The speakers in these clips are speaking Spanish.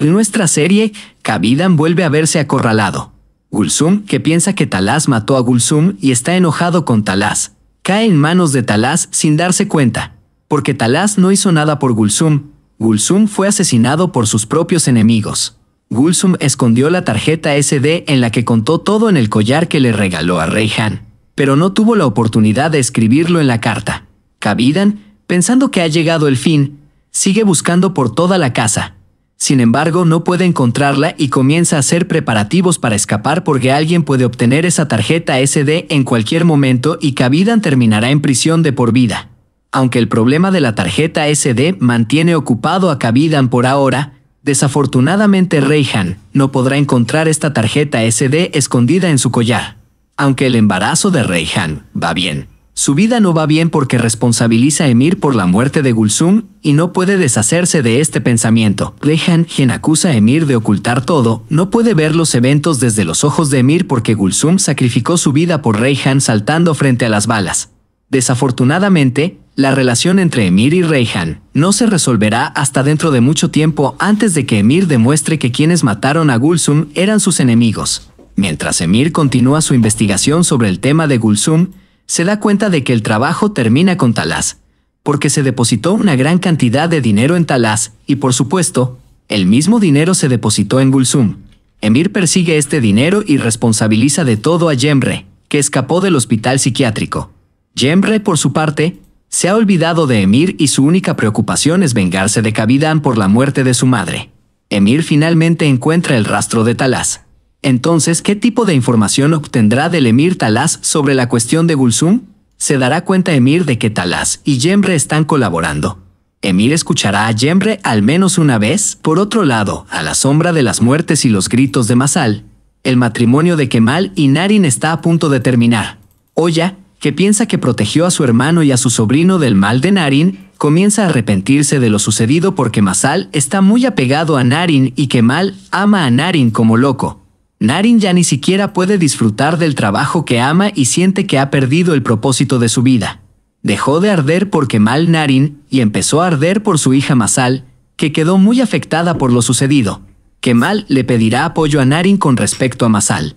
En nuestra serie, Kabidan vuelve a verse acorralado. Gulsum, que piensa que Talás mató a Gulsum y está enojado con Talás, cae en manos de Talás sin darse cuenta, porque Talás no hizo nada por Gulsum. Gulsum fue asesinado por sus propios enemigos. Gulsum escondió la tarjeta SD en la que contó todo en el collar que le regaló a Reyhan, pero no tuvo la oportunidad de escribirlo en la carta. Kabidan, pensando que ha llegado el fin, sigue buscando por toda la casa, sin embargo, no puede encontrarla y comienza a hacer preparativos para escapar porque alguien puede obtener esa tarjeta SD en cualquier momento y Cavidan terminará en prisión de por vida. Aunque el problema de la tarjeta SD mantiene ocupado a Kabidan por ahora, desafortunadamente Reihan no podrá encontrar esta tarjeta SD escondida en su collar. Aunque el embarazo de Reihan va bien. Su vida no va bien porque responsabiliza a Emir por la muerte de Gulsum y no puede deshacerse de este pensamiento. Rehan, quien acusa a Emir de ocultar todo, no puede ver los eventos desde los ojos de Emir porque Gulsum sacrificó su vida por Rehan saltando frente a las balas. Desafortunadamente, la relación entre Emir y Reihan no se resolverá hasta dentro de mucho tiempo antes de que Emir demuestre que quienes mataron a Gulsum eran sus enemigos. Mientras Emir continúa su investigación sobre el tema de Gulsum, se da cuenta de que el trabajo termina con Talás, porque se depositó una gran cantidad de dinero en Talás y, por supuesto, el mismo dinero se depositó en Gulsum. Emir persigue este dinero y responsabiliza de todo a Yemre, que escapó del hospital psiquiátrico. Yemre, por su parte, se ha olvidado de Emir y su única preocupación es vengarse de Kavidan por la muerte de su madre. Emir finalmente encuentra el rastro de Talás. Entonces, ¿qué tipo de información obtendrá del emir Talas sobre la cuestión de Gulsum? Se dará cuenta Emir de que Talas y Yemre están colaborando. Emir escuchará a Yembre al menos una vez. Por otro lado, a la sombra de las muertes y los gritos de Masal, el matrimonio de Kemal y Narin está a punto de terminar. Oya, que piensa que protegió a su hermano y a su sobrino del mal de Narin, comienza a arrepentirse de lo sucedido porque Masal está muy apegado a Narin y Kemal ama a Narin como loco. Narin ya ni siquiera puede disfrutar del trabajo que ama y siente que ha perdido el propósito de su vida. Dejó de arder por Kemal Narin y empezó a arder por su hija Masal, que quedó muy afectada por lo sucedido. Kemal le pedirá apoyo a Narin con respecto a Masal.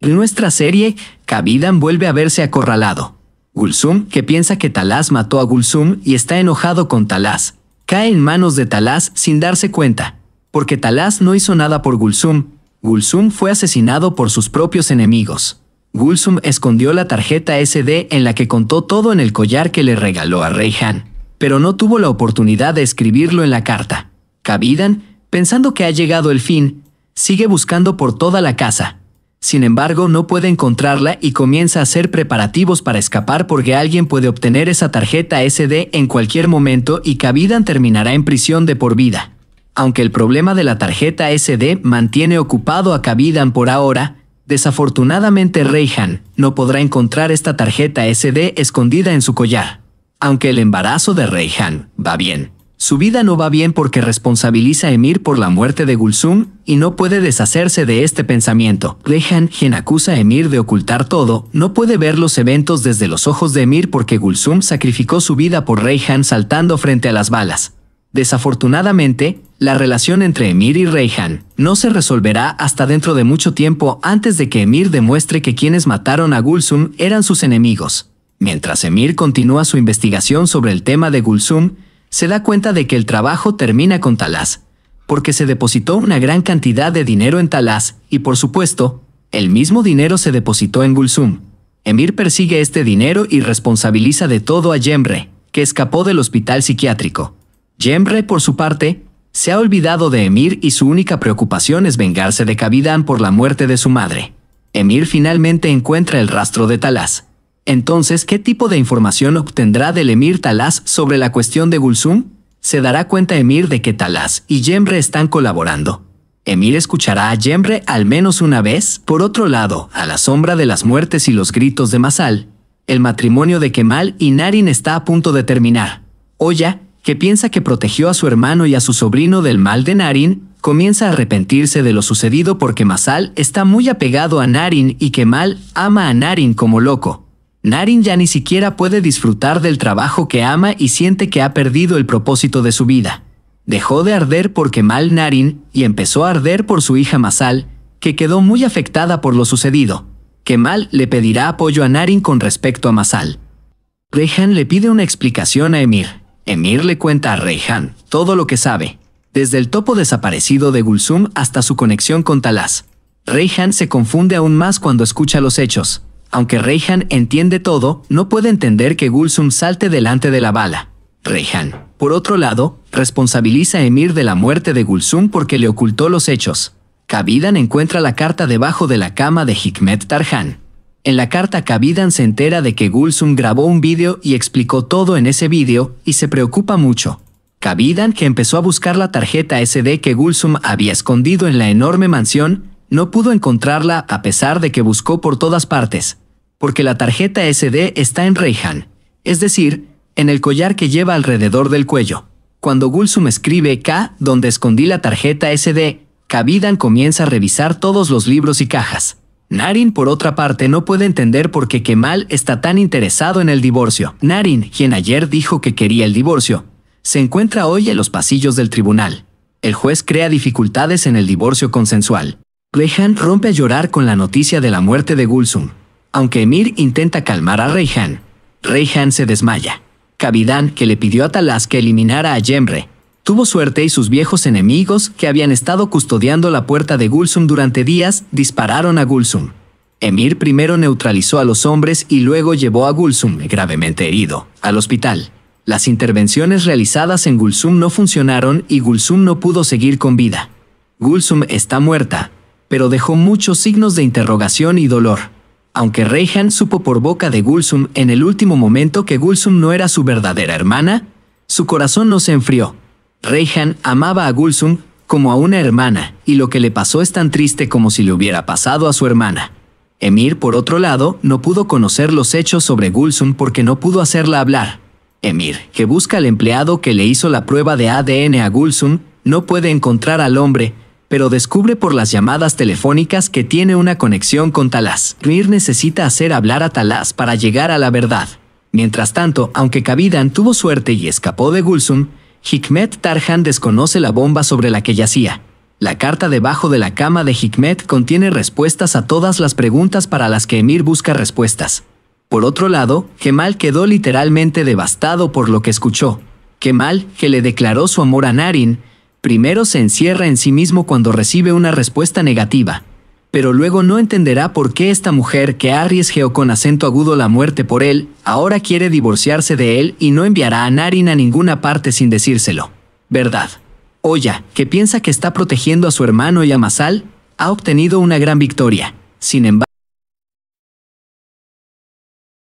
En nuestra serie, Kabidan vuelve a verse acorralado. Gulsum, que piensa que Talas mató a Gulsum y está enojado con Talas, cae en manos de Talas sin darse cuenta, porque Talas no hizo nada por Gulsum, Gulsum fue asesinado por sus propios enemigos. Gulsum escondió la tarjeta SD en la que contó todo en el collar que le regaló a Reyhan, pero no tuvo la oportunidad de escribirlo en la carta. Kavidan, pensando que ha llegado el fin, sigue buscando por toda la casa. Sin embargo, no puede encontrarla y comienza a hacer preparativos para escapar porque alguien puede obtener esa tarjeta SD en cualquier momento y Kavidan terminará en prisión de por vida. Aunque el problema de la tarjeta SD mantiene ocupado a Kavidan por ahora, desafortunadamente Reihan no podrá encontrar esta tarjeta SD escondida en su collar. Aunque el embarazo de Reihan va bien. Su vida no va bien porque responsabiliza a Emir por la muerte de Gulsum y no puede deshacerse de este pensamiento. Reihan quien acusa a Emir de ocultar todo, no puede ver los eventos desde los ojos de Emir porque Gulsum sacrificó su vida por Reihan saltando frente a las balas. Desafortunadamente, la relación entre Emir y Reihan no se resolverá hasta dentro de mucho tiempo antes de que Emir demuestre que quienes mataron a Gulsum eran sus enemigos. Mientras Emir continúa su investigación sobre el tema de Gulsum, se da cuenta de que el trabajo termina con Talas, porque se depositó una gran cantidad de dinero en Talas y, por supuesto, el mismo dinero se depositó en Gulsum. Emir persigue este dinero y responsabiliza de todo a Yemre, que escapó del hospital psiquiátrico. Yemre, por su parte, se ha olvidado de Emir y su única preocupación es vengarse de Kavidan por la muerte de su madre. Emir finalmente encuentra el rastro de Talas. Entonces, ¿qué tipo de información obtendrá del Emir Talas sobre la cuestión de Gulsum? Se dará cuenta Emir de que Talas y Yemre están colaborando. Emir escuchará a Yemre al menos una vez. Por otro lado, a la sombra de las muertes y los gritos de Masal, el matrimonio de Kemal y Narin está a punto de terminar. Oya, que piensa que protegió a su hermano y a su sobrino del mal de Narin, comienza a arrepentirse de lo sucedido porque Masal está muy apegado a Narin y que Mal ama a Narin como loco. Narin ya ni siquiera puede disfrutar del trabajo que ama y siente que ha perdido el propósito de su vida. Dejó de arder por Kemal Narin y empezó a arder por su hija Masal, que quedó muy afectada por lo sucedido. Kemal le pedirá apoyo a Narin con respecto a Masal. Rehan le pide una explicación a Emir. Emir le cuenta a Reyhan todo lo que sabe, desde el topo desaparecido de Gulsum hasta su conexión con Talas. Reyhan se confunde aún más cuando escucha los hechos. Aunque Reyhan entiende todo, no puede entender que Gulsum salte delante de la bala. Reyhan, por otro lado, responsabiliza a Emir de la muerte de Gulsum porque le ocultó los hechos. Kavidan encuentra la carta debajo de la cama de Hikmet Tarhan. En la carta Kavidan se entera de que Gulsum grabó un vídeo y explicó todo en ese vídeo y se preocupa mucho. Kavidan, que empezó a buscar la tarjeta SD que Gulsum había escondido en la enorme mansión, no pudo encontrarla a pesar de que buscó por todas partes, porque la tarjeta SD está en Reihan, es decir, en el collar que lleva alrededor del cuello. Cuando Gulsum escribe K, donde escondí la tarjeta SD, Kavidan comienza a revisar todos los libros y cajas. Narin, por otra parte, no puede entender por qué Kemal está tan interesado en el divorcio. Narin, quien ayer dijo que quería el divorcio, se encuentra hoy en los pasillos del tribunal. El juez crea dificultades en el divorcio consensual. Reyhan rompe a llorar con la noticia de la muerte de Gulsum. Aunque Emir intenta calmar a Reyhan, Reyhan se desmaya. Kavidan, que le pidió a Talas que eliminara a Yemre, Tuvo suerte y sus viejos enemigos, que habían estado custodiando la puerta de Gulsum durante días, dispararon a Gulsum. Emir primero neutralizó a los hombres y luego llevó a Gulsum, gravemente herido, al hospital. Las intervenciones realizadas en Gulsum no funcionaron y Gulsum no pudo seguir con vida. Gulsum está muerta, pero dejó muchos signos de interrogación y dolor. Aunque Reyhan supo por boca de Gulsum en el último momento que Gulsum no era su verdadera hermana, su corazón no se enfrió. Reyhan amaba a Gulsum como a una hermana, y lo que le pasó es tan triste como si le hubiera pasado a su hermana. Emir, por otro lado, no pudo conocer los hechos sobre Gulsum porque no pudo hacerla hablar. Emir, que busca al empleado que le hizo la prueba de ADN a Gulsum, no puede encontrar al hombre, pero descubre por las llamadas telefónicas que tiene una conexión con Talas. Emir necesita hacer hablar a Talas para llegar a la verdad. Mientras tanto, aunque Kabidan tuvo suerte y escapó de Gulsum, Hikmet Tarhan desconoce la bomba sobre la que yacía. La carta debajo de la cama de Hikmet contiene respuestas a todas las preguntas para las que Emir busca respuestas. Por otro lado, Kemal quedó literalmente devastado por lo que escuchó. Kemal, que le declaró su amor a Narin, primero se encierra en sí mismo cuando recibe una respuesta negativa pero luego no entenderá por qué esta mujer que arriesgó con acento agudo la muerte por él, ahora quiere divorciarse de él y no enviará a Narin a ninguna parte sin decírselo. ¿Verdad? Oya, que piensa que está protegiendo a su hermano y a Masal, ha obtenido una gran victoria. Sin embargo,